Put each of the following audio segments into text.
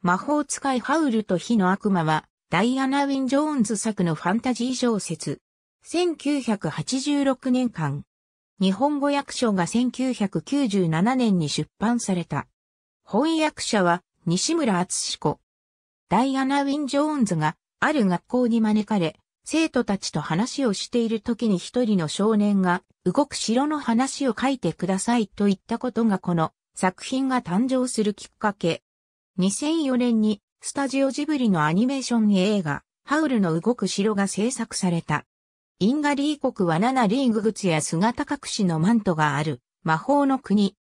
魔法使いハウルと火の悪魔は、ダイアナ・ウィン・ジョーンズ作のファンタジー小説。1986年間。日本語訳書が1997年に出版された。翻訳者は西村敦彦。ダイアナ・ウィン・ジョーンズがある学校に招かれ、生徒たちと話をしている時に一人の少年が動く城の話を書いてくださいと言ったことがこの作品が誕生するきっかけ2004年にスタジオジブリのアニメーション映画、ハウルの動く城が制作された。インガリー国は7リーグ靴や姿隠しのマントがある魔法の国。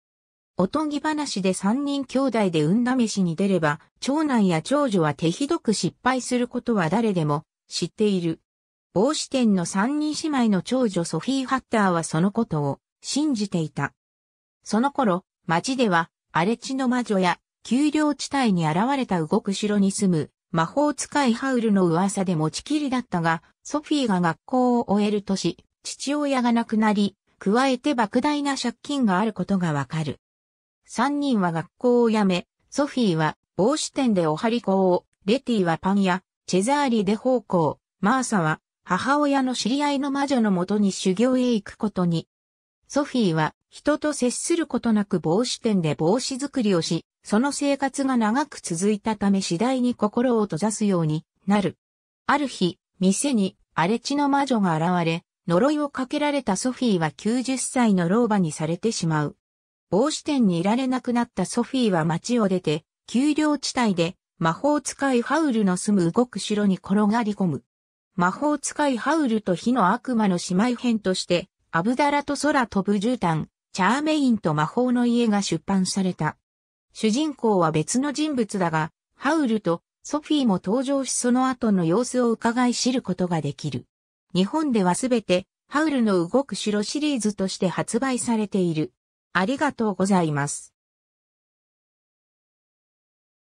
おとぎ話で3人兄弟で運試しに出れば、長男や長女は手ひどく失敗することは誰でも知っている。帽子店の3人姉妹の長女ソフィー・ハッターはそのことを信じていた。その頃、街では荒れ地の魔女や丘陵地帯に現れた動く城に住む魔法使いハウルの噂で持ちきりだったが、ソフィーが学校を終える年、父親が亡くなり、加えて莫大な借金があることがわかる。三人は学校を辞め、ソフィーは帽子店でお張り子を、レティはパン屋、チェザーリで奉公、マーサは母親の知り合いの魔女のもとに修行へ行くことに。ソフィーは人と接することなく帽子店で帽子作りをし、その生活が長く続いたため次第に心を閉ざすようになる。ある日、店に荒れ地の魔女が現れ、呪いをかけられたソフィーは90歳の老婆にされてしまう。帽子店にいられなくなったソフィーは街を出て、丘陵地帯で魔法使いハウルの住む動く城に転がり込む。魔法使いハウルと火の悪魔の姉妹編として、アブダラと空飛ぶ絨毯、チャーメインと魔法の家が出版された。主人公は別の人物だが、ハウルとソフィーも登場しその後の様子を伺い知ることができる。日本ではすべて、ハウルの動く城シリーズとして発売されている。ありがとうございます。